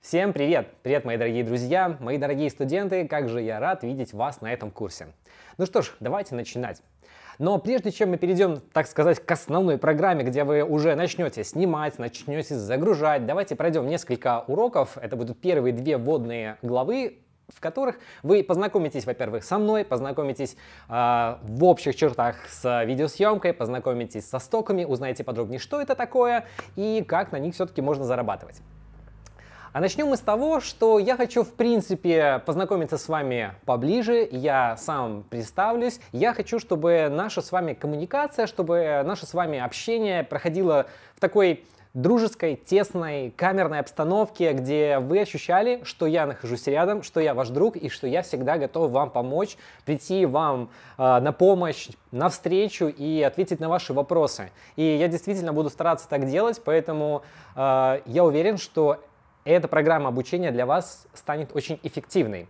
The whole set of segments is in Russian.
Всем привет! Привет, мои дорогие друзья, мои дорогие студенты, как же я рад видеть вас на этом курсе. Ну что ж, давайте начинать. Но прежде чем мы перейдем, так сказать, к основной программе, где вы уже начнете снимать, начнете загружать, давайте пройдем несколько уроков. Это будут первые две вводные главы, в которых вы познакомитесь, во-первых, со мной, познакомитесь э, в общих чертах с видеосъемкой, познакомитесь со стоками, узнаете подробнее, что это такое и как на них все-таки можно зарабатывать. А начнем мы с того, что я хочу, в принципе, познакомиться с вами поближе, я сам представлюсь, я хочу, чтобы наша с вами коммуникация, чтобы наше с вами общение проходило в такой дружеской, тесной, камерной обстановке, где вы ощущали, что я нахожусь рядом, что я ваш друг и что я всегда готов вам помочь, прийти вам э, на помощь, навстречу и ответить на ваши вопросы. И я действительно буду стараться так делать, поэтому э, я уверен, что и эта программа обучения для вас станет очень эффективной.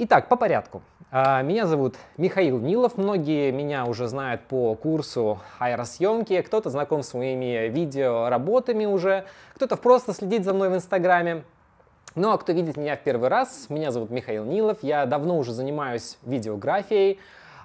Итак, по порядку. А, меня зовут Михаил Нилов. Многие меня уже знают по курсу аэросъемки. Кто-то знаком с моими видеоработами уже, кто-то просто следит за мной в Инстаграме. Ну а кто видит меня в первый раз, меня зовут Михаил Нилов. Я давно уже занимаюсь видеографией,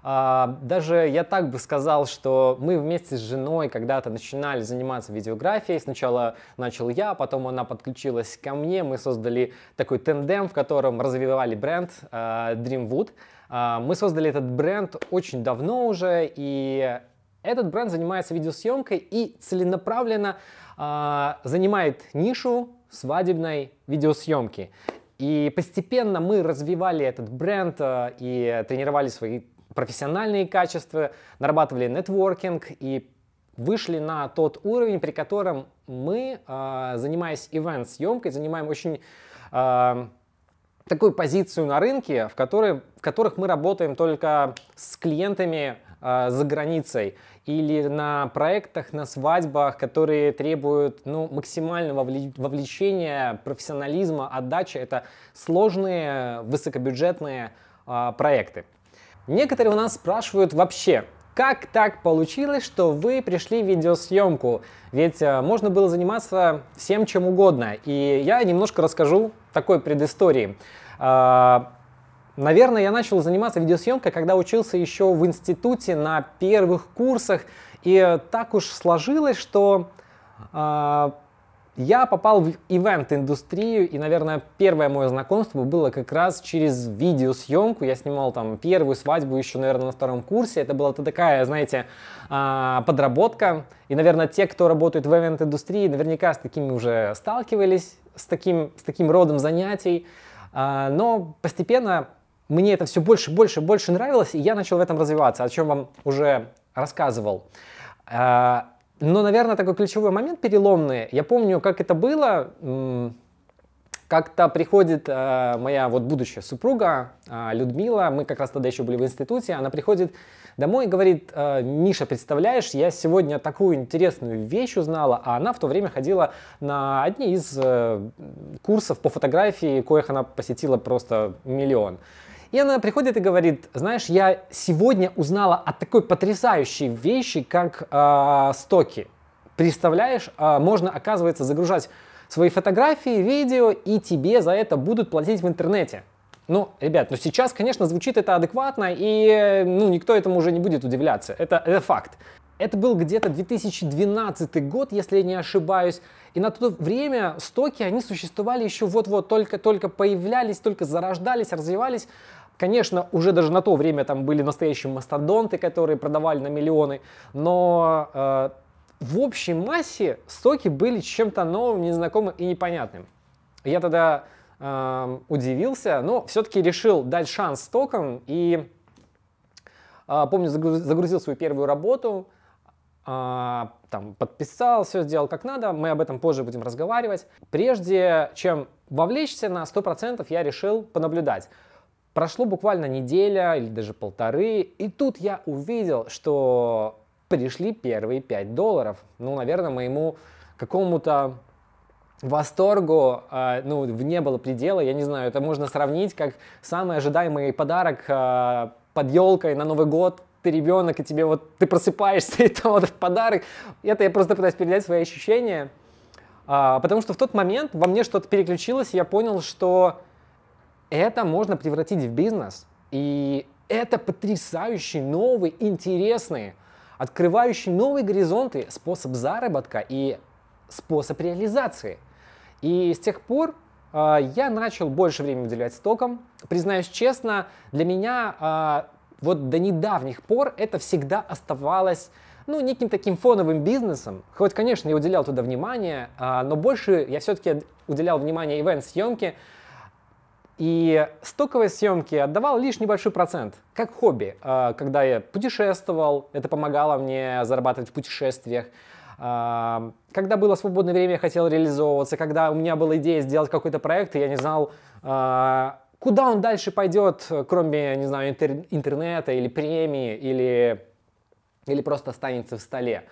а, даже я так бы сказал, что мы вместе с женой когда-то начинали заниматься видеографией. Сначала начал я, потом она подключилась ко мне. Мы создали такой тендем, в котором развивали бренд а, Dreamwood. А, мы создали этот бренд очень давно уже, и этот бренд занимается видеосъемкой и целенаправленно занимает нишу свадебной видеосъемки. И постепенно мы развивали этот бренд и тренировали свои профессиональные качества, нарабатывали нетворкинг и вышли на тот уровень, при котором мы, а, занимаясь ивент-съемкой, занимаем очень а, такую позицию на рынке, в, которой, в которых мы работаем только с клиентами а, за границей или на проектах, на свадьбах, которые требуют ну, максимального вовлечения, профессионализма, отдачи. Это сложные, высокобюджетные проекты. Некоторые у нас спрашивают вообще, как так получилось, что вы пришли в видеосъемку? Ведь э, можно было заниматься всем чем угодно. И я немножко расскажу такой предыстории. А, наверное, я начал заниматься видеосъемкой, когда учился еще в институте на первых курсах. И так уж сложилось, что а, я попал в ивент-индустрию, и, наверное, первое мое знакомство было как раз через видеосъемку. Я снимал там первую свадьбу еще, наверное, на втором курсе. Это была такая, знаете, а, подработка. И, наверное, те, кто работает в ивент-индустрии, наверняка с такими уже сталкивались, с таким, с таким родом занятий. А, но постепенно мне это все больше, больше, больше нравилось, и я начал в этом развиваться, о чем вам уже рассказывал. А, но, наверное, такой ключевой момент переломный. Я помню, как это было. Как-то приходит э, моя вот будущая супруга э, Людмила, мы как раз тогда еще были в институте, она приходит домой и говорит, э, Миша, представляешь, я сегодня такую интересную вещь узнала, а она в то время ходила на одни из э, курсов по фотографии, коих она посетила просто миллион. И она приходит и говорит, знаешь, я сегодня узнала о такой потрясающей вещи, как э, стоки. Представляешь, э, можно, оказывается, загружать свои фотографии, видео, и тебе за это будут платить в интернете. Ну, ребят, но ну сейчас, конечно, звучит это адекватно, и ну, никто этому уже не будет удивляться. Это, это факт. Это был где-то 2012 год, если я не ошибаюсь. И на то время стоки, они существовали еще вот-вот, только-только появлялись, только зарождались, развивались. Конечно, уже даже на то время там были настоящие мастодонты, которые продавали на миллионы, но э, в общей массе стоки были чем-то новым, незнакомым и непонятным. Я тогда э, удивился, но все-таки решил дать шанс стокам и э, помню, загрузил свою первую работу, э, там, подписал, все сделал как надо, мы об этом позже будем разговаривать. Прежде чем вовлечься на 100%, я решил понаблюдать. Прошло буквально неделя или даже полторы, и тут я увидел, что пришли первые 5 долларов. Ну, наверное, моему какому-то восторгу, э, ну, не было предела, я не знаю, это можно сравнить как самый ожидаемый подарок э, под елкой на Новый год, ты ребенок, и тебе вот, ты просыпаешься, и там вот подарок. Это я просто пытаюсь передать свои ощущения, э, потому что в тот момент во мне что-то переключилось, и я понял, что это можно превратить в бизнес. И это потрясающий, новый, интересный, открывающий новые горизонты способ заработка и способ реализации. И с тех пор э, я начал больше времени уделять стокам. Признаюсь честно, для меня э, вот до недавних пор это всегда оставалось ну, неким таким фоновым бизнесом. Хоть, конечно, я уделял туда внимание, э, но больше я все-таки уделял внимание ивент-съемке, и стоковой съемки отдавал лишь небольшой процент, как хобби. А, когда я путешествовал, это помогало мне зарабатывать в путешествиях. А, когда было свободное время, я хотел реализовываться. Когда у меня была идея сделать какой-то проект, и я не знал, а, куда он дальше пойдет, кроме, не знаю, интернета или премии, или, или просто останется в столе.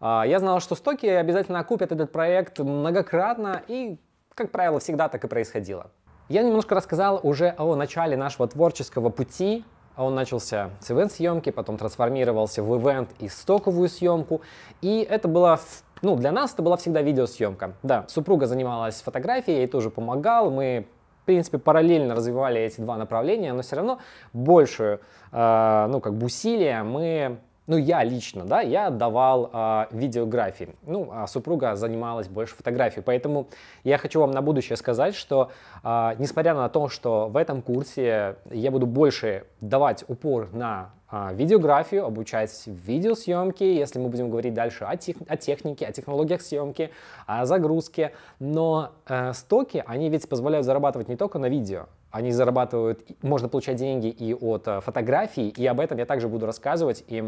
Я знал, что стоки обязательно окупят этот проект многократно, и, как правило, всегда так и происходило. Я немножко рассказал уже о начале нашего творческого пути. Он начался с ивент-съемки, потом трансформировался в ивент и стоковую съемку. И это было ну, для нас это была всегда видеосъемка. Да, супруга занималась фотографией, я ей тоже помогал, мы в принципе, параллельно развивали эти два направления, но все равно большую, э, ну, как бы усилия мы ну, я лично, да, я давал э, а, видеографии. Ну, а супруга занималась больше фотографией. Поэтому я хочу вам на будущее сказать, что э, несмотря на то, что в этом курсе я буду больше давать упор на э, видеографию, обучать видеосъемке, если мы будем говорить дальше о, тех, о технике, о технологиях съемки, о загрузке. Но э, стоки, они ведь позволяют зарабатывать не только на видео, они зарабатывают, можно получать деньги и от э, фотографий, и об этом я также буду рассказывать. И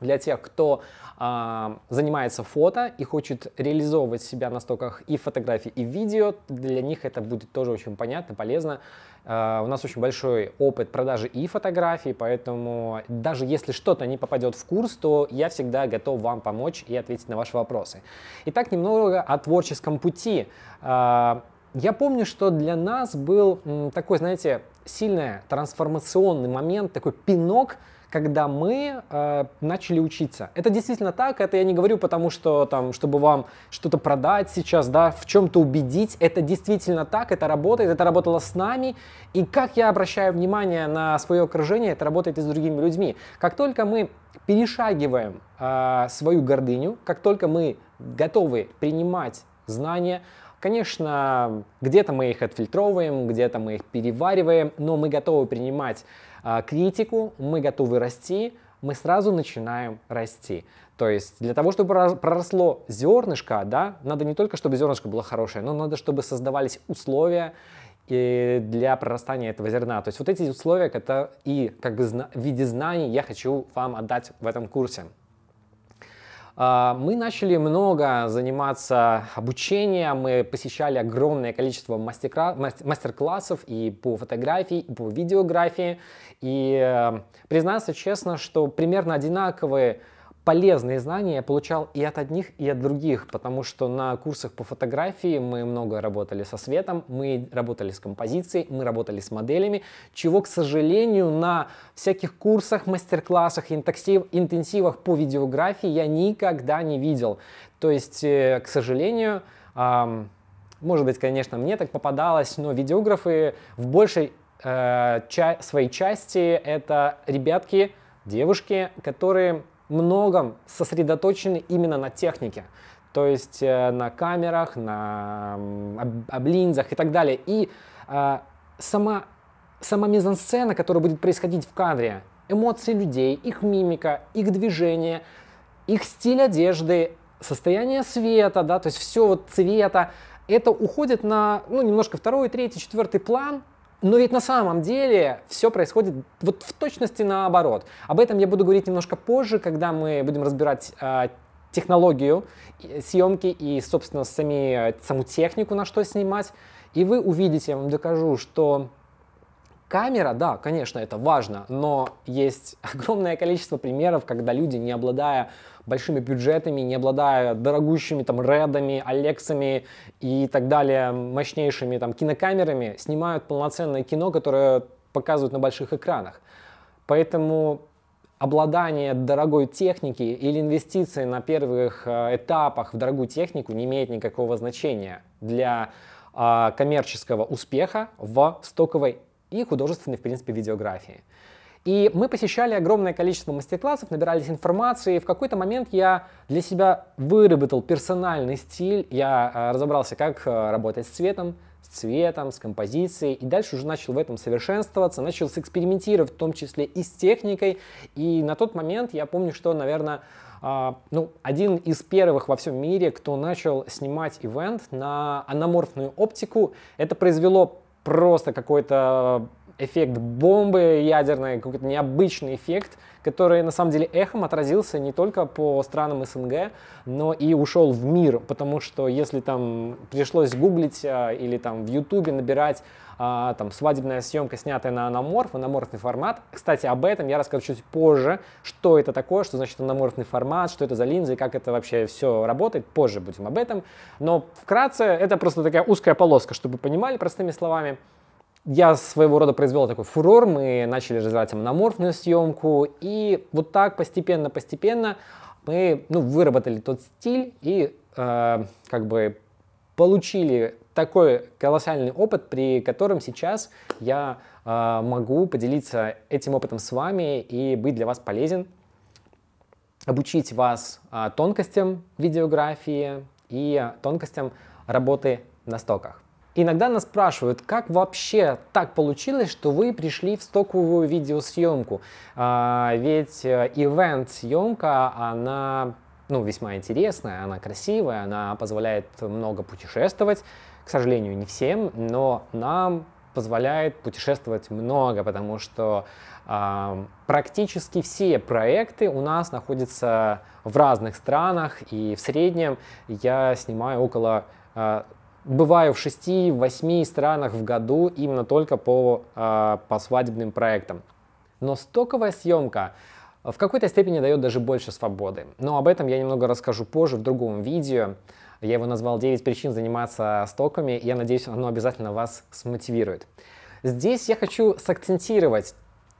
для тех, кто э, занимается фото и хочет реализовывать себя на стоках и фотографий, и видео, для них это будет тоже очень понятно, полезно. Э, у нас очень большой опыт продажи и фотографий, поэтому даже если что-то не попадет в курс, то я всегда готов вам помочь и ответить на ваши вопросы. Итак, немного о творческом пути. Э, я помню, что для нас был такой, знаете, сильный трансформационный момент, такой пинок, когда мы э, начали учиться. Это действительно так, это я не говорю потому, что там, чтобы вам что-то продать сейчас, да, в чем-то убедить, это действительно так, это работает, это работало с нами, и как я обращаю внимание на свое окружение, это работает и с другими людьми. Как только мы перешагиваем э, свою гордыню, как только мы готовы принимать знания, Конечно, где-то мы их отфильтровываем, где-то мы их перевариваем, но мы готовы принимать э, критику, мы готовы расти, мы сразу начинаем расти. То есть для того, чтобы проросло зернышко, да, надо не только, чтобы зернышко было хорошее, но надо, чтобы создавались условия и э, для прорастания этого зерна. То есть вот эти условия, это и как бы в виде знаний я хочу вам отдать в этом курсе. А, мы начали много заниматься обучением, мы посещали огромное количество мастер-классов и по фотографии, и по видеографии. И э, признаться честно, что примерно одинаковые полезные знания я получал и от одних, и от других, потому что на курсах по фотографии мы много работали со светом, мы работали с композицией, мы работали с моделями, чего, к сожалению, на всяких курсах, мастер-классах, интенсивах по видеографии я никогда не видел. То есть, э, к сожалению, может быть, конечно, мне так попадалось, но видеографы в большей э, своей части это ребятки, девушки, которые многом сосредоточены именно на технике. То есть э, на камерах, на об, и так далее. И э, сама, сама мизансцена, которая будет происходить в кадре, эмоции людей, их мимика, их движение, их стиль одежды, состояние света, да, то есть все вот цвета, это уходит на, ну, немножко второй, третий, четвертый план, но ведь на самом деле все происходит вот в точности наоборот. Об этом я буду говорить немножко позже, когда мы будем разбирать а, технологию э, съемки и, собственно, сами, э, саму технику, на что снимать. И вы увидите, я вам докажу, что Камера, да, конечно, это важно, но есть огромное количество примеров, когда люди, не обладая большими бюджетами, не обладая дорогущими там редами, алексами и так далее, мощнейшими там кинокамерами, снимают полноценное кино, которое показывают на больших экранах. Поэтому обладание дорогой техники или инвестиции на первых э, этапах в дорогую технику не имеет никакого значения для а, коммерческого успеха в стоковой и художественной, в принципе, видеографии. И мы посещали огромное количество мастер-классов, набирались информации. В какой-то момент я для себя выработал персональный стиль. Я а, разобрался, как а, работать с цветом, с цветом, с композицией. И дальше уже начал в этом совершенствоваться, начал экспериментировать, в том числе и с техникой. И на тот момент я помню, что, наверное, а, ну, один из первых во всем мире, кто начал снимать ивент на аноморфную оптику. Это произвело просто какой-то эффект бомбы ядерной, какой-то необычный эффект, который на самом деле эхом отразился не только по странам СНГ, но и ушел в мир, потому что если там пришлось гуглить а, или там в Ютубе набирать а, там свадебная съемка, снятая на аноморф, аноморфный формат. Кстати, об этом я расскажу чуть позже, что это такое, что значит аноморфный формат, что это за линзы, как это вообще все работает, позже будем об этом. Но вкратце, это просто такая узкая полоска, чтобы понимали простыми словами я своего рода произвел такой фурор, мы начали развивать мономорфную съемку, и вот так постепенно-постепенно мы ну, выработали тот стиль и э, как бы получили такой колоссальный опыт, при котором сейчас я э, могу поделиться этим опытом с вами и быть для вас полезен, обучить вас э, тонкостям видеографии и тонкостям работы на стоках. Иногда нас спрашивают, как вообще так получилось, что вы пришли в стоковую видеосъемку, а, ведь э, ивент-съемка, она ну, весьма интересная, она красивая, она позволяет много путешествовать, к сожалению, не всем, но нам позволяет путешествовать много, потому что э, практически все проекты у нас находятся в разных странах, и в среднем я снимаю около а, бываю в 6-8 странах в году именно только по, э, по свадебным проектам. Но стоковая съемка в какой-то степени дает даже больше свободы. Но об этом я немного расскажу позже в другом видео. Я его назвал 9 причин заниматься стоками, и я надеюсь, оно обязательно вас смотивирует. Здесь я хочу сакцентировать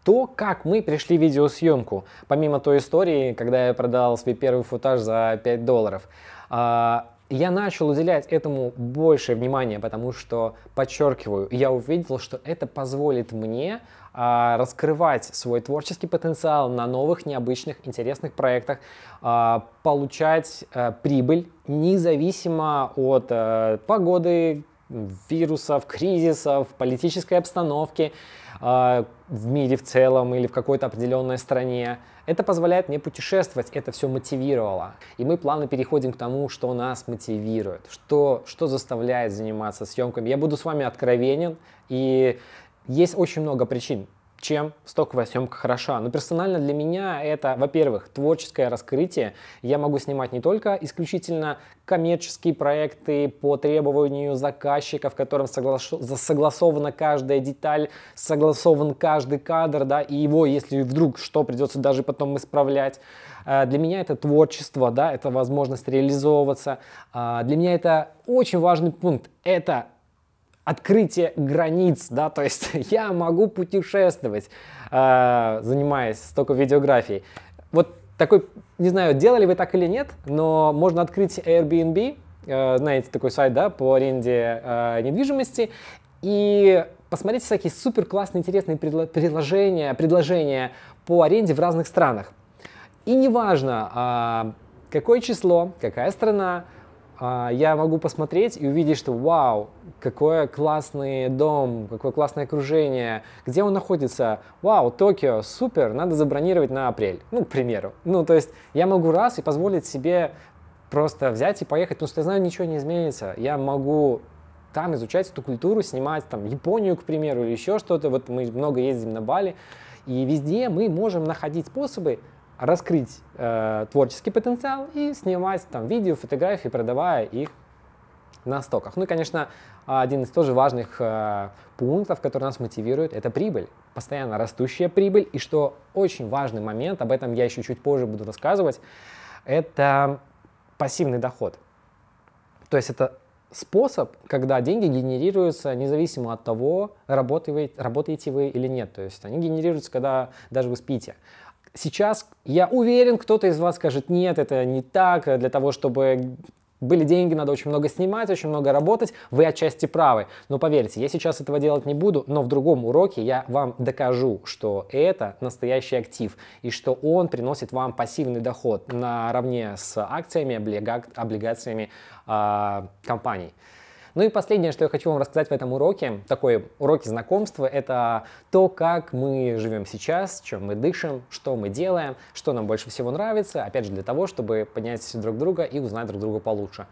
то, как мы пришли в видеосъемку, помимо той истории, когда я продал свой первый футаж за 5 долларов. А, я начал уделять этому больше внимания, потому что, подчеркиваю, я увидел, что это позволит мне а, раскрывать свой творческий потенциал на новых, необычных, интересных проектах, а, получать а, прибыль независимо от а, погоды, вирусов, кризисов, политической обстановки а, в мире в целом или в какой-то определенной стране. Это позволяет мне путешествовать, это все мотивировало. И мы плавно переходим к тому, что нас мотивирует, что, что заставляет заниматься съемками. Я буду с вами откровенен, и есть очень много причин, чем стоковая съемка хороша. Но персонально для меня это, во-первых, творческое раскрытие. Я могу снимать не только исключительно коммерческие проекты по требованию заказчика, в котором соглаш... согласована каждая деталь, согласован каждый кадр, да, и его, если вдруг что, придется даже потом исправлять. Э, для меня это творчество, да, это возможность реализовываться. А, для меня это очень важный пункт. Это открытие границ, да, то есть я могу путешествовать, э, занимаясь столько видеографией. Вот такой, не знаю, делали вы так или нет, но можно открыть Airbnb, э, знаете, такой сайт, да, по аренде э, недвижимости, и посмотреть всякие супер классные, интересные предложения, предложения по аренде в разных странах. И неважно, а, какое число, какая страна, а, я могу посмотреть и увидеть, что вау, какой классный дом, какое классное окружение, где он находится, вау, Токио, супер, надо забронировать на апрель, ну, к примеру. Ну, то есть я могу раз и позволить себе просто взять и поехать, потому что я знаю, ничего не изменится. Я могу там изучать эту культуру, снимать там Японию, к примеру, или еще что-то. Вот мы много ездим на Бали, и везде мы можем находить способы раскрыть э, творческий потенциал и снимать там видео, фотографии, продавая их на стоках. Ну и, конечно, один из тоже важных э, пунктов, который нас мотивирует, это прибыль. Постоянно растущая прибыль. И что очень важный момент, об этом я еще чуть позже буду рассказывать, это пассивный доход. То есть это способ, когда деньги генерируются независимо от того, работаете, работаете вы или нет. То есть они генерируются, когда даже вы спите. Сейчас, я уверен, кто-то из вас скажет, нет, это не так, для того, чтобы были деньги, надо очень много снимать, очень много работать, вы отчасти правы. Но поверьте, я сейчас этого делать не буду, но в другом уроке я вам докажу, что это настоящий актив и что он приносит вам пассивный доход наравне с акциями, облигациями э, компаний. Ну и последнее, что я хочу вам рассказать в этом уроке, такой уроки знакомства, это то, как мы живем сейчас, чем мы дышим, что мы делаем, что нам больше всего нравится, опять же для того, чтобы понять друг друга и узнать друг друга получше.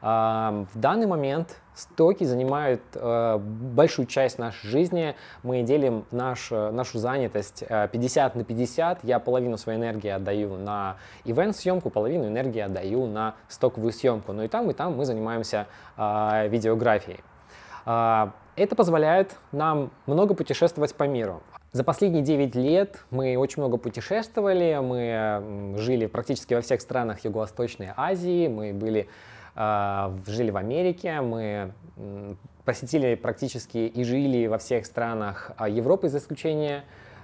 А, в данный момент стоки занимают э, большую часть нашей жизни. Мы делим наш, э, нашу занятость 50 э, на 50. Я половину своей энергии отдаю на ивент-съемку, половину энергии отдаю на стоковую съемку. Но ну и там, и там мы занимаемся а, видеографией. А, это позволяет нам много путешествовать по миру. За последние 9 лет мы очень много путешествовали, мы жили практически во всех странах Юго-Восточной Азии, мы были а, жили в Америке, мы посетили практически и жили во всех странах а, Европы, за исключением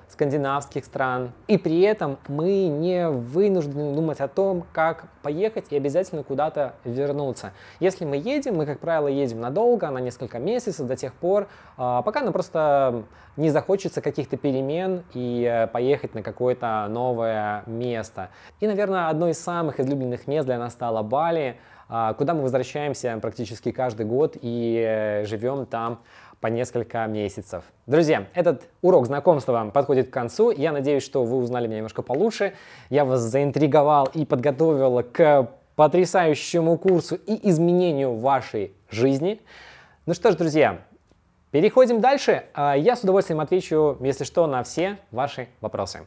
скандинавских стран. И при этом мы не вынуждены думать о том, как поехать и обязательно куда-то вернуться. Если мы едем, мы, как правило, едем надолго, на несколько месяцев, до тех пор, а, пока нам просто не захочется каких-то перемен и э, поехать на какое-то новое место. И, наверное, одно из самых излюбленных мест для нас стало Бали, а, куда мы возвращаемся практически каждый год и э, живем там по несколько месяцев. Друзья, этот урок знакомства вам подходит к концу. Я надеюсь, что вы узнали меня немножко получше. Я вас заинтриговал и подготовил к потрясающему курсу и изменению вашей жизни. Ну что ж, друзья, переходим дальше. А, я с удовольствием отвечу, если что, на все ваши вопросы.